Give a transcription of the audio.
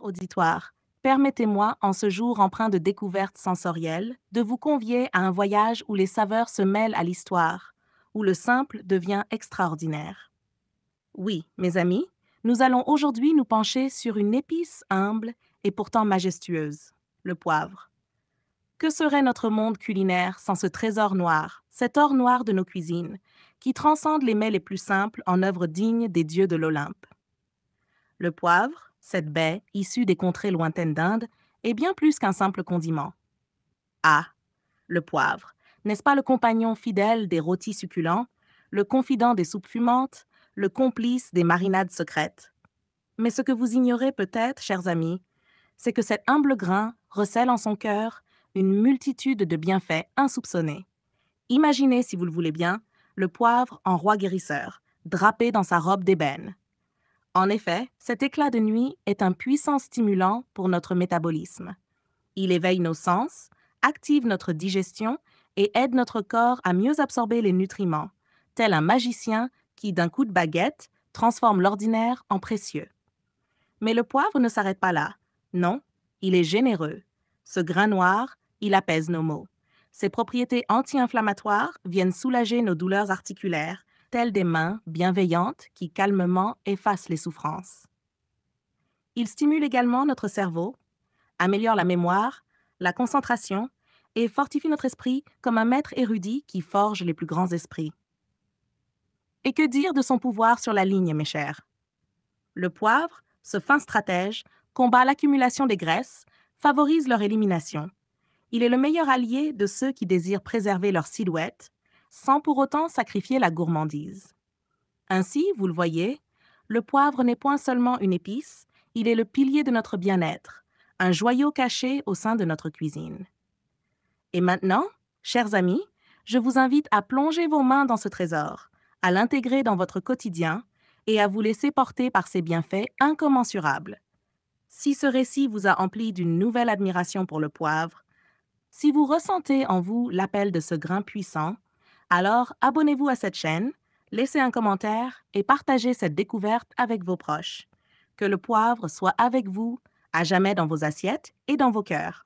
auditoire, permettez-moi, en ce jour empreint de découvertes sensorielles, de vous convier à un voyage où les saveurs se mêlent à l'histoire, où le simple devient extraordinaire. Oui, mes amis, nous allons aujourd'hui nous pencher sur une épice humble et pourtant majestueuse, le poivre. Que serait notre monde culinaire sans ce trésor noir, cet or noir de nos cuisines, qui transcende les mets les plus simples en œuvre digne des dieux de l'Olympe Le poivre, cette baie, issue des contrées lointaines d'Inde, est bien plus qu'un simple condiment. Ah, le poivre, n'est-ce pas le compagnon fidèle des rôtis succulents, le confident des soupes fumantes, le complice des marinades secrètes Mais ce que vous ignorez peut-être, chers amis, c'est que cet humble grain recèle en son cœur une multitude de bienfaits insoupçonnés. Imaginez, si vous le voulez bien, le poivre en roi guérisseur, drapé dans sa robe d'ébène. En effet, cet éclat de nuit est un puissant stimulant pour notre métabolisme. Il éveille nos sens, active notre digestion et aide notre corps à mieux absorber les nutriments, tel un magicien qui, d'un coup de baguette, transforme l'ordinaire en précieux. Mais le poivre ne s'arrête pas là. Non, il est généreux. Ce grain noir, il apaise nos maux. Ses propriétés anti-inflammatoires viennent soulager nos douleurs articulaires telles des mains bienveillantes qui calmement effacent les souffrances. Il stimule également notre cerveau, améliore la mémoire, la concentration et fortifie notre esprit comme un maître érudit qui forge les plus grands esprits. Et que dire de son pouvoir sur la ligne, mes chers Le poivre, ce fin stratège, combat l'accumulation des graisses, favorise leur élimination. Il est le meilleur allié de ceux qui désirent préserver leur silhouette, sans pour autant sacrifier la gourmandise. Ainsi, vous le voyez, le poivre n'est point seulement une épice, il est le pilier de notre bien-être, un joyau caché au sein de notre cuisine. Et maintenant, chers amis, je vous invite à plonger vos mains dans ce trésor, à l'intégrer dans votre quotidien et à vous laisser porter par ses bienfaits incommensurables. Si ce récit vous a empli d'une nouvelle admiration pour le poivre, si vous ressentez en vous l'appel de ce grain puissant, alors, abonnez-vous à cette chaîne, laissez un commentaire et partagez cette découverte avec vos proches. Que le poivre soit avec vous, à jamais dans vos assiettes et dans vos cœurs.